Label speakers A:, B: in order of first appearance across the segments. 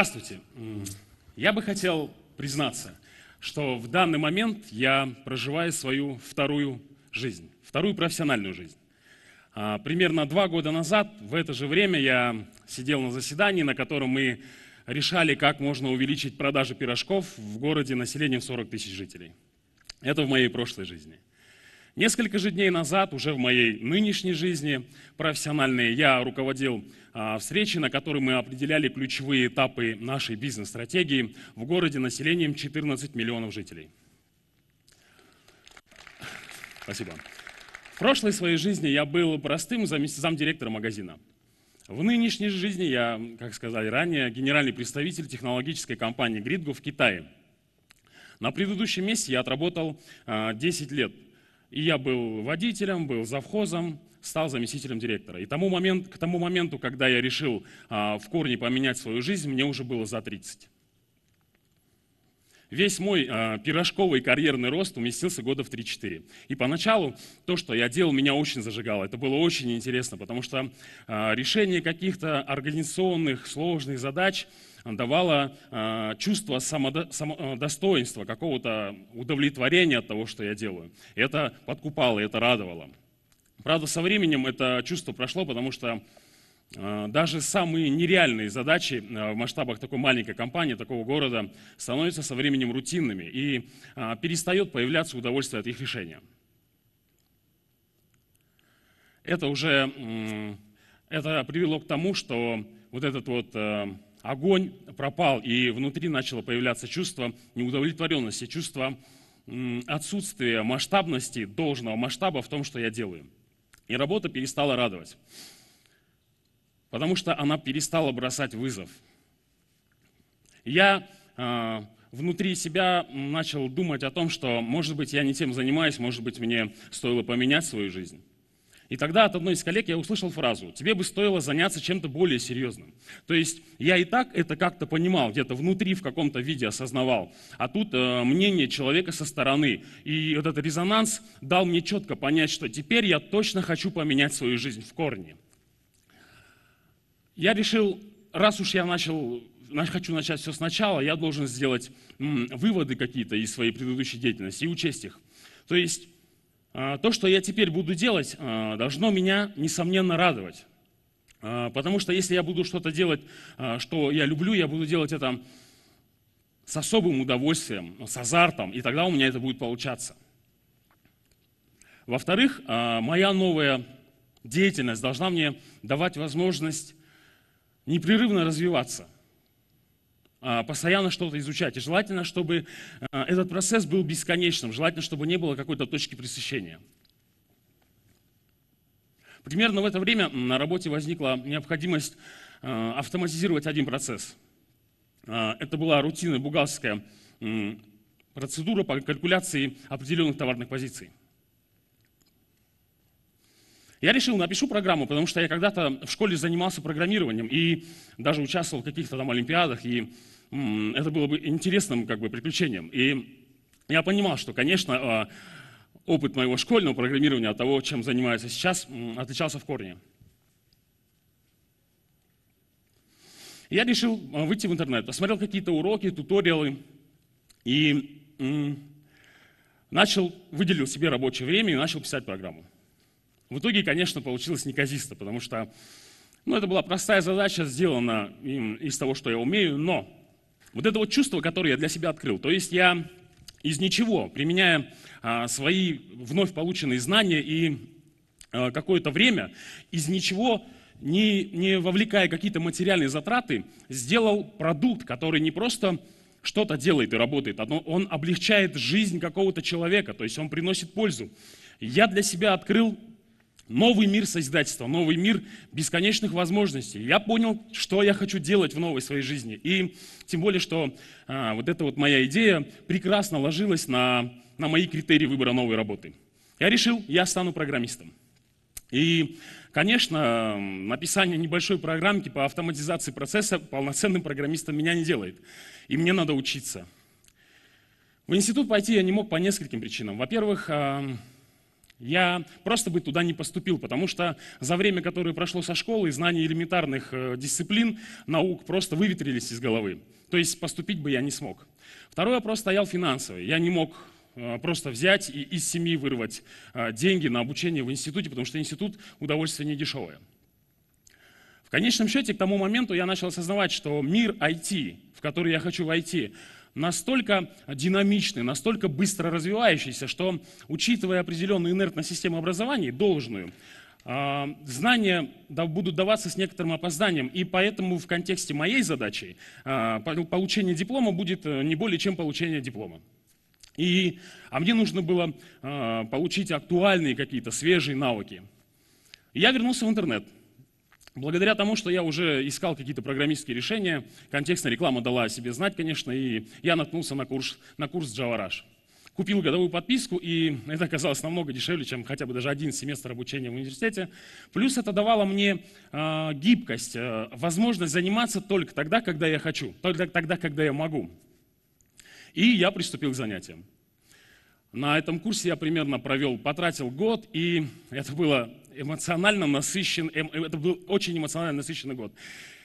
A: Здравствуйте. Я бы хотел признаться, что в данный момент я проживаю свою вторую жизнь, вторую профессиональную жизнь. А, примерно два года назад, в это же время, я сидел на заседании, на котором мы решали, как можно увеличить продажи пирожков в городе населением 40 тысяч жителей. Это в моей прошлой жизни – Несколько же дней назад, уже в моей нынешней жизни профессиональной, я руководил а, встречи, на которой мы определяли ключевые этапы нашей бизнес-стратегии в городе населением 14 миллионов жителей. Спасибо. В прошлой своей жизни я был простым замдиректора магазина. В нынешней жизни я, как сказали ранее, генеральный представитель технологической компании Гридго в Китае. На предыдущем месте я отработал 10 а, лет и я был водителем, был завхозом, стал заместителем директора. И тому момент, к тому моменту, когда я решил а, в корне поменять свою жизнь, мне уже было за 30. Весь мой э, пирожковый карьерный рост уместился года в 3-4. И поначалу то, что я делал, меня очень зажигало. Это было очень интересно, потому что э, решение каких-то организационных сложных задач давало э, чувство самодо, самодостоинства, какого-то удовлетворения от того, что я делаю. И это подкупало, это радовало. Правда, со временем это чувство прошло, потому что Э, даже самые нереальные задачи э, в масштабах такой маленькой компании, такого города, становятся со временем рутинными и э, перестает появляться удовольствие от их решения. Это уже это привело к тому, что вот этот вот огонь пропал, и внутри начало появляться чувство неудовлетворенности, чувство отсутствия масштабности, должного масштаба в том, что я делаю. И работа перестала радовать потому что она перестала бросать вызов. Я э, внутри себя начал думать о том, что, может быть, я не тем занимаюсь, может быть, мне стоило поменять свою жизнь. И тогда от одной из коллег я услышал фразу, тебе бы стоило заняться чем-то более серьезным. То есть я и так это как-то понимал, где-то внутри в каком-то виде осознавал. А тут э, мнение человека со стороны. И вот этот резонанс дал мне четко понять, что теперь я точно хочу поменять свою жизнь в корне. Я решил, раз уж я начал, хочу начать все сначала, я должен сделать выводы какие-то из своей предыдущей деятельности и учесть их. То есть а, то, что я теперь буду делать, а, должно меня, несомненно, радовать. А, потому что если я буду что-то делать, что я люблю, я буду делать это с особым удовольствием, с азартом, и тогда у меня это будет получаться. Во-вторых, моя новая деятельность должна мне давать возможность непрерывно развиваться, а, постоянно что-то изучать. И желательно, чтобы а, этот процесс был бесконечным, желательно, чтобы не было какой-то точки пресыщения. Примерно в это время на работе возникла необходимость а, автоматизировать один процесс. Это была рутинная бухгалтерская процедура по калькуляции определенных товарных позиций. Я решил, напишу программу, потому что я когда-то в школе занимался программированием и даже участвовал в каких-то там олимпиадах, и м, это было бы интересным как бы приключением. И я понимал, что, конечно, а, опыт моего школьного программирования от того, чем занимаюсь сейчас, отличался в корне. Я решил а, выйти в интернет, посмотрел какие-то уроки, туториалы и м, начал, выделил себе рабочее время и начал писать программу. В итоге, конечно, получилось неказисто, потому что ну, это была простая задача, сделана им из того, что я умею, но вот это вот чувство, которое я для себя открыл, то есть я из ничего, применяя а, свои вновь полученные знания и а, какое-то время, из ничего, не, не вовлекая какие-то материальные затраты, сделал продукт, который не просто что-то делает и работает, но он облегчает жизнь какого-то человека, то есть он приносит пользу. Я для себя открыл Новый мир созидательства, новый мир бесконечных возможностей. Я понял, что я хочу делать в новой своей жизни. И тем более, что а, вот эта вот моя идея прекрасно ложилась на, на мои критерии выбора новой работы. Я решил, я стану программистом. И, конечно, написание небольшой программки по автоматизации процесса полноценным программистом меня не делает. И мне надо учиться. В институт пойти я не мог по нескольким причинам. Во-первых, а, я просто бы туда не поступил, потому что за время, которое прошло со школы, знания элементарных э, дисциплин, наук просто выветрились из головы. То есть поступить бы я не смог. Второй вопрос стоял финансовый. Я не мог э, просто взять и из семьи вырвать э, деньги на обучение в институте, потому что институт удовольствие не дешевое. В конечном счете, к тому моменту я начал осознавать, что мир IT, в который я хочу войти, настолько динамичный, настолько быстро развивающийся, что, учитывая определенную инертность систему образования, должную, а, знания будут даваться с некоторым опозданием, и поэтому в контексте моей задачи а, получение диплома будет э, не более чем получение диплома. И, а мне нужно было а, получить актуальные какие-то свежие навыки. я вернулся в интернет – Благодаря тому, что я уже искал какие-то программистские решения, контекстная реклама дала о себе знать, конечно, и я наткнулся на курс, на курс JavaRush. Купил годовую подписку, и это оказалось намного дешевле, чем хотя бы даже один семестр обучения в университете. Плюс это давало мне э, гибкость, э, возможность заниматься только тогда, когда я хочу, только тогда, когда я могу. И я приступил к занятиям. На этом курсе я примерно провел, потратил год, и это было эмоционально насыщен, эм, э, это был очень эмоционально насыщенный год.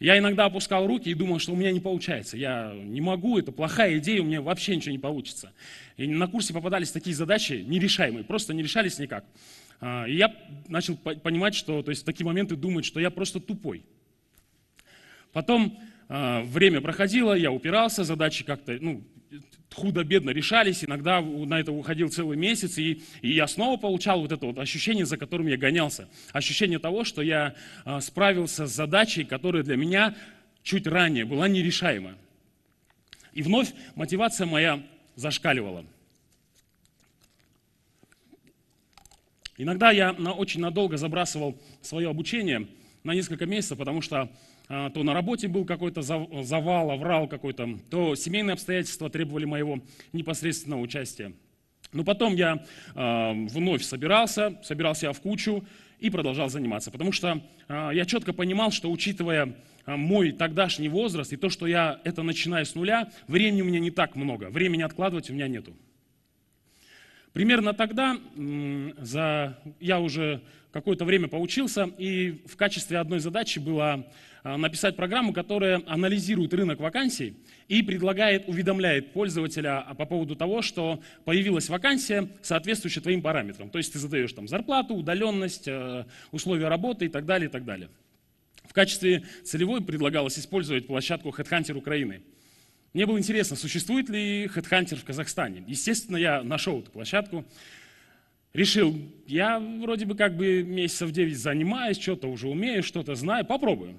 A: Я иногда опускал руки и думал, что у меня не получается. Я не могу, это плохая идея, у меня вообще ничего не получится. И на курсе попадались такие задачи нерешаемые, просто не решались никак. А, и я начал понимать, что то есть, в такие моменты думают, что я просто тупой. Потом а, время проходило, я упирался, задачи как-то, ну, худо-бедно решались, иногда на это уходил целый месяц, и, и я снова получал вот это вот ощущение, за которым я гонялся. Ощущение того, что я а, справился с задачей, которая для меня чуть ранее была нерешаема. И вновь мотивация моя зашкаливала. Иногда я на, очень надолго забрасывал свое обучение на несколько месяцев, потому что а, то на работе был какой-то завал, оврал какой-то, то семейные обстоятельства требовали моего непосредственного участия. Но потом я а, вновь собирался, собирался я в кучу и продолжал заниматься, потому что а, я четко понимал, что учитывая мой тогдашний возраст и то, что я это начинаю с нуля, времени у меня не так много, времени откладывать у меня нету. Примерно тогда за, я уже какое-то время поучился, и в качестве одной задачи было а, написать программу, которая анализирует рынок вакансий и предлагает, уведомляет пользователя а, по поводу того, что появилась вакансия, соответствующая твоим параметрам. То есть ты задаешь там зарплату, удаленность, э, условия работы и так далее, и так далее. В качестве целевой предлагалось использовать площадку Headhunter Украины – мне было интересно, существует ли хедхантер в Казахстане. Естественно, я нашел эту площадку, решил, я вроде бы как бы месяцев 9 занимаюсь, что-то уже умею, что-то знаю, попробую.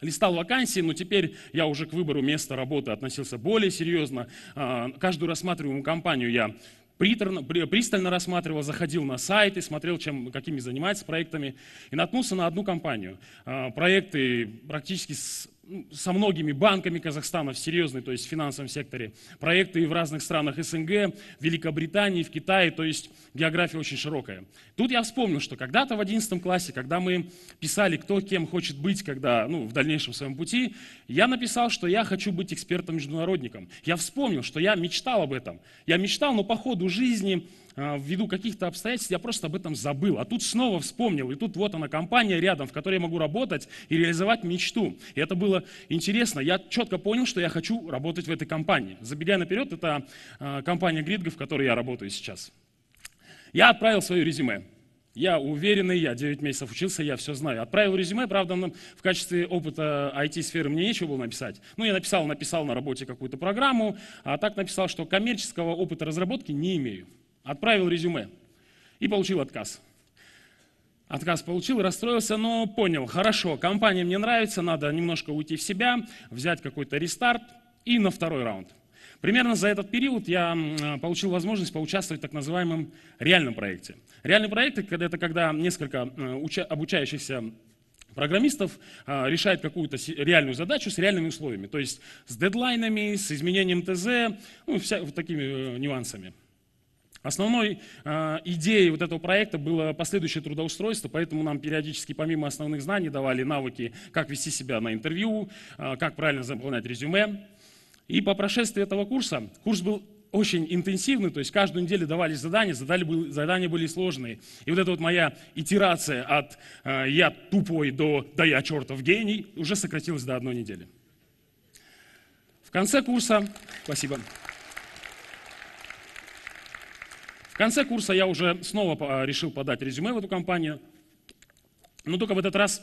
A: Листал вакансии, но теперь я уже к выбору места работы относился более серьезно. А, каждую рассматриваемую компанию я пристально рассматривал, заходил на сайты, смотрел, чем, какими занимаются проектами, и наткнулся на одну компанию. А, проекты практически с со многими банками Казахстана в серьезной, то есть в финансовом секторе, проекты и в разных странах СНГ, Великобритании, в Китае, то есть география очень широкая. Тут я вспомнил, что когда-то в 11 классе, когда мы писали, кто кем хочет быть, когда, ну, в дальнейшем своем пути, я написал, что я хочу быть экспертом-международником. Я вспомнил, что я мечтал об этом. Я мечтал, но по ходу жизни а, ввиду каких-то обстоятельств я просто об этом забыл. А тут снова вспомнил. И тут вот она компания рядом, в которой я могу работать и реализовать мечту. И это было интересно. Я четко понял, что я хочу работать в этой компании. Забегая наперед, это а, компания Гридга, в которой я работаю сейчас. Я отправил свое резюме. Я уверенный, я 9 месяцев учился, я все знаю. Отправил резюме, правда, в качестве опыта IT-сферы мне нечего было написать. Ну, я написал, написал на работе какую-то программу, а так написал, что коммерческого опыта разработки не имею. Отправил резюме и получил отказ. Отказ получил, расстроился, но понял, хорошо, компания мне нравится, надо немножко уйти в себя, взять какой-то рестарт и на второй раунд. Примерно за этот период я получил возможность поучаствовать в так называемом реальном проекте. Реальный проект – это когда несколько э, обучающихся программистов э, решает какую-то реальную задачу с реальными условиями, то есть с дедлайнами, с изменением ТЗ, ну, вся, вот такими э, нюансами. Основной э, идеей вот этого проекта было последующее трудоустройство, поэтому нам периодически помимо основных знаний давали навыки, как вести себя на интервью, э, как правильно заполнять резюме. И по прошествии этого курса, курс был очень интенсивный, то есть каждую неделю давались задания, задали, задания были сложные. И вот эта вот моя итерация от э, «я тупой» до «да я чертов гений» уже сократилась до одной недели. В конце курса, спасибо, конце курса я уже снова а, решил подать резюме в эту компанию, но только в этот раз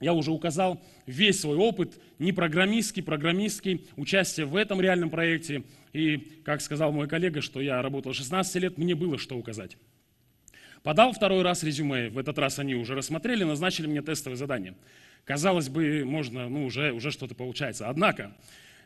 A: я уже указал весь свой опыт, не программистский, программистский, участие в этом реальном проекте. И, как сказал мой коллега, что я работал 16 лет, мне было что указать. Подал второй раз резюме, в этот раз они уже рассмотрели, назначили мне тестовое задание. Казалось бы, можно, ну уже, уже что-то получается. Однако,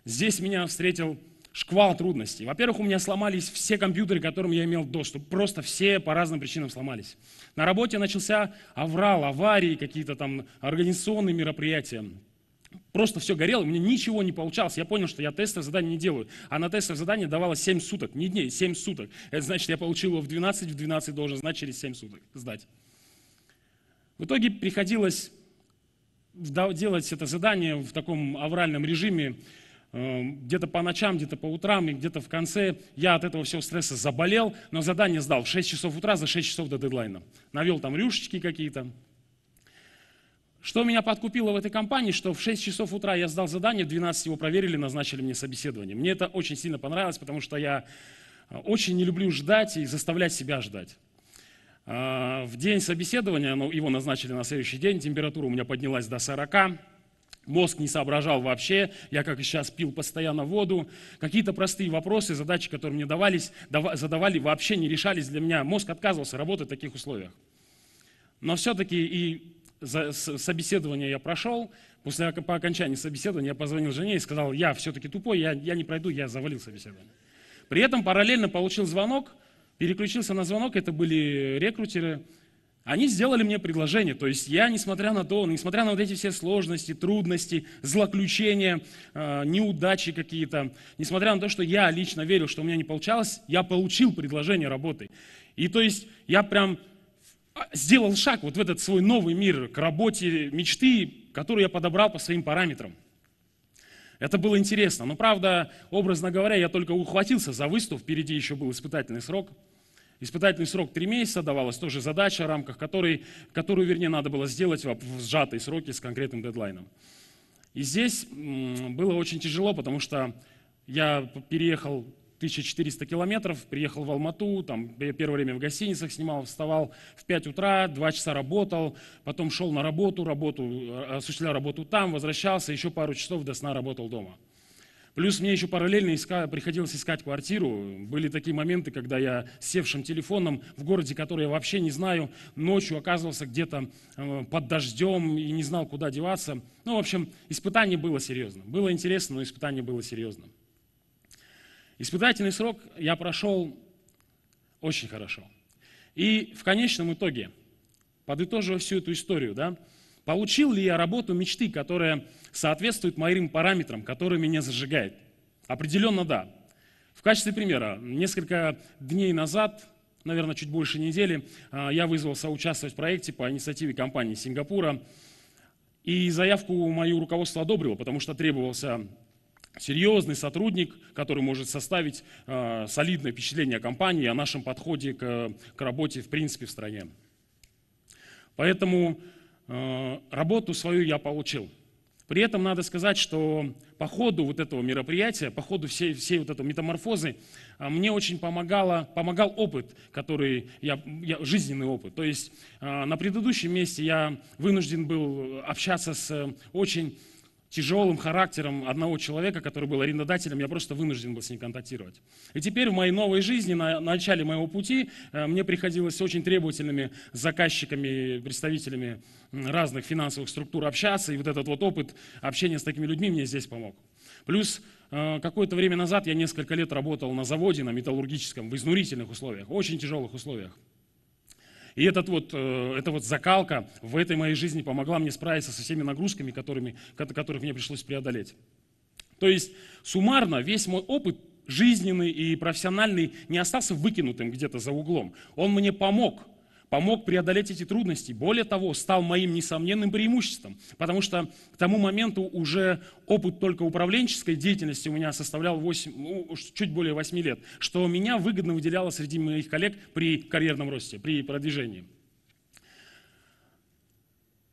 A: здесь меня встретил шквал трудностей. Во-первых, у меня сломались все компьютеры, к которым я имел доступ. Просто все по разным причинам сломались. На работе начался аврал, аварии, какие-то там организационные мероприятия. Просто все горело, у меня ничего не получалось. Я понял, что я тестовое задания не делаю. А на тестовое задание давалось 7 суток, не дней, 7 суток. Это значит, я получил его в 12, в 12 должен знать через 7 суток сдать. В итоге приходилось делать это задание в таком авральном режиме Э, где-то по ночам, где-то по утрам, и где-то в конце я от этого всего стресса заболел, но задание сдал в 6 часов утра за 6 часов до дедлайна. Навел там рюшечки какие-то. Что меня подкупило в этой компании, что в 6 часов утра я сдал задание, в 12 его проверили, назначили мне собеседование. Мне это очень сильно понравилось, потому что я э, очень не люблю ждать и заставлять себя ждать. Э, в день собеседования, ну, его назначили на следующий день, температура у меня поднялась до 40, Мозг не соображал вообще, я как и сейчас пил постоянно воду. Какие-то простые вопросы, задачи, которые мне давались, задавали, вообще не решались для меня. Мозг отказывался работать в таких условиях. Но все-таки и собеседование я прошел. После, по окончании собеседования я позвонил жене и сказал, я все-таки тупой, я, я не пройду, я завалил собеседование. При этом параллельно получил звонок, переключился на звонок, это были рекрутеры, они сделали мне предложение, то есть я, несмотря на то, несмотря на вот эти все сложности, трудности, злоключения, э, неудачи какие-то, несмотря на то, что я лично верил, что у меня не получалось, я получил предложение работы. И то есть я прям а, сделал шаг вот в этот свой новый мир к работе мечты, которую я подобрал по своим параметрам. Это было интересно, но правда, образно говоря, я только ухватился за выступ, впереди еще был испытательный срок – Испытательный срок 3 месяца давалась, тоже задача, в рамках которой, которую, вернее, надо было сделать в сжатые сроки с конкретным дедлайном. И здесь было очень тяжело, потому что я переехал 1400 километров, приехал в Алмату, там я первое время в гостиницах снимал, вставал в 5 утра, 2 часа работал, потом шел на работу, работу, э, осуществлял работу там, возвращался, еще пару часов до сна работал дома. Плюс мне еще параллельно иска, приходилось искать квартиру. Были такие моменты, когда я севшим телефоном в городе, который я вообще не знаю, ночью оказывался где-то э, под дождем и не знал, куда деваться. Ну, в общем, испытание было серьезно. Было интересно, но испытание было серьезно. Испытательный срок я прошел очень хорошо. И в конечном итоге, подытоживая всю эту историю, да, Получил ли я работу мечты, которая соответствует моим параметрам, которые меня зажигает? Определенно да. В качестве примера, несколько дней назад, наверное, чуть больше недели, а, я вызвался участвовать в проекте по инициативе компании Сингапура. И заявку мою руководство одобрило, потому что требовался серьезный сотрудник, который может составить э, солидное впечатление о компании, о нашем подходе к, к работе в принципе в стране. Поэтому Э, работу свою я получил. При этом надо сказать, что по ходу вот этого мероприятия, по ходу всей, всей вот этой метаморфозы, э, мне очень помогало, помогал опыт, который я, я, жизненный опыт. То есть э, на предыдущем месте я вынужден был общаться с очень тяжелым характером одного человека, который был арендодателем, я просто вынужден был с ним контактировать. И теперь в моей новой жизни, на начале моего пути, э, мне приходилось с очень требовательными заказчиками, представителями разных финансовых структур общаться, и вот этот вот опыт общения с такими людьми мне здесь помог. Плюс э, какое-то время назад я несколько лет работал на заводе, на металлургическом, в изнурительных условиях, очень тяжелых условиях. И этот вот, э, эта вот закалка в этой моей жизни помогла мне справиться со всеми нагрузками, которыми, которых мне пришлось преодолеть. То есть суммарно весь мой опыт жизненный и профессиональный не остался выкинутым где-то за углом. Он мне помог помог преодолеть эти трудности, более того, стал моим несомненным преимуществом, потому что к тому моменту уже опыт только управленческой деятельности у меня составлял 8, ну, чуть более 8 лет, что меня выгодно выделяло среди моих коллег при карьерном росте, при продвижении.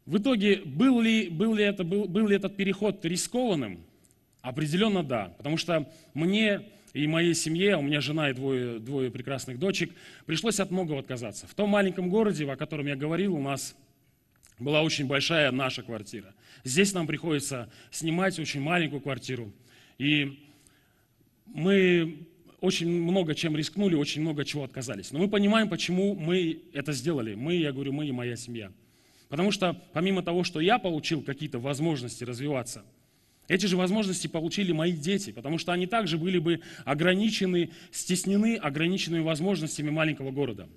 A: В итоге, был ли, был ли, это, был, был ли этот переход рискованным? Определенно да, потому что мне и моей семье, у меня жена и двое, двое прекрасных дочек, пришлось от многого отказаться. В том маленьком городе, о котором я говорил, у нас была очень большая наша квартира. Здесь нам приходится снимать очень маленькую квартиру. И мы очень много чем рискнули, очень много чего отказались. Но мы понимаем, почему мы это сделали. Мы, я говорю, мы и моя семья. Потому что помимо того, что я получил какие-то возможности развиваться – эти же возможности получили мои дети, потому что они также были бы ограничены, стеснены ограниченными возможностями маленького города.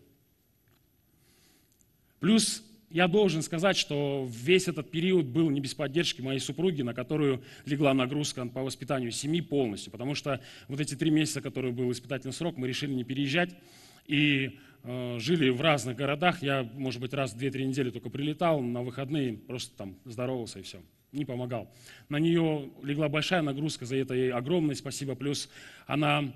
A: Плюс я должен сказать, что весь этот период был не без поддержки моей супруги, на которую легла нагрузка по воспитанию семьи полностью, потому что вот эти три месяца, которые был испытательный срок, мы решили не переезжать и э, жили в разных городах. Я, может быть, раз в 2-3 недели только прилетал на выходные, просто там здоровался и все не помогал. На нее легла большая нагрузка, за это ей огромное спасибо. Плюс она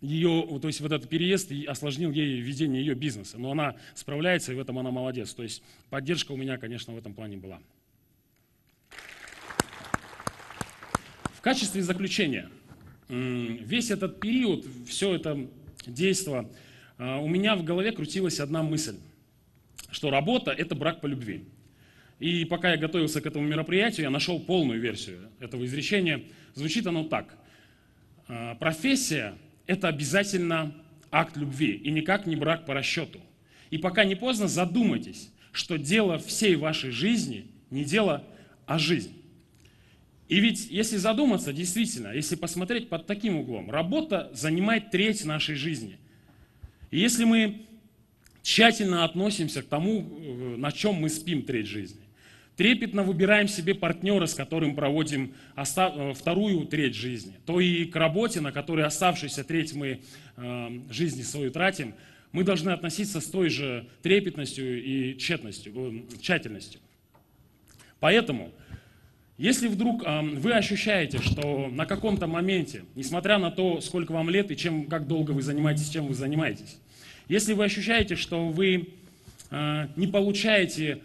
A: ее, то есть вот этот переезд осложнил ей ведение ее бизнеса. Но она справляется, и в этом она молодец. То есть поддержка у меня, конечно, в этом плане была. В качестве заключения, весь этот период, все это действо, а, у меня в голове крутилась одна мысль, что работа – это брак по любви. И пока я готовился к этому мероприятию, я нашел полную версию этого изречения. Звучит оно так. «А, профессия – это обязательно акт любви, и никак не брак по расчету. И пока не поздно, задумайтесь, что дело всей вашей жизни не дело, а жизнь. И ведь, если задуматься, действительно, если посмотреть под таким углом, работа занимает треть нашей жизни. И если мы тщательно относимся к тому, э, на чем мы спим треть жизни, трепетно выбираем себе партнера, с которым проводим э, вторую треть жизни, то и к работе, на которой оставшуюся треть мы эм, жизни свою тратим, мы должны относиться с той же трепетностью и тщетностью, э, тщательностью. Поэтому, если вдруг эм, вы ощущаете, что на каком-то моменте, несмотря на то, сколько вам лет и чем, как долго вы занимаетесь, чем вы занимаетесь, если вы ощущаете, что вы э, не получаете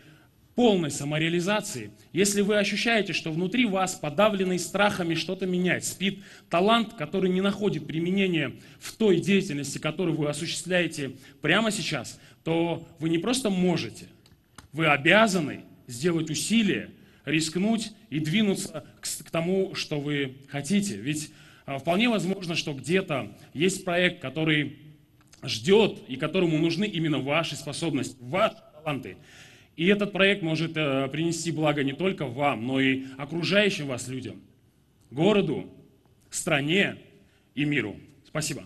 A: полной самореализации, если вы ощущаете, что внутри вас, подавленный страхами что-то менять, спит талант, который не находит применения в той деятельности, которую вы осуществляете прямо сейчас, то вы не просто можете, вы обязаны сделать усилия, рискнуть и двинуться к, тому, что вы хотите. Ведь а, вполне возможно, что где-то есть проект, который ждет и которому нужны именно ваши способности, ваши таланты. И этот проект может э, принести благо не только вам, но и окружающим вас людям, городу, стране и миру. Спасибо.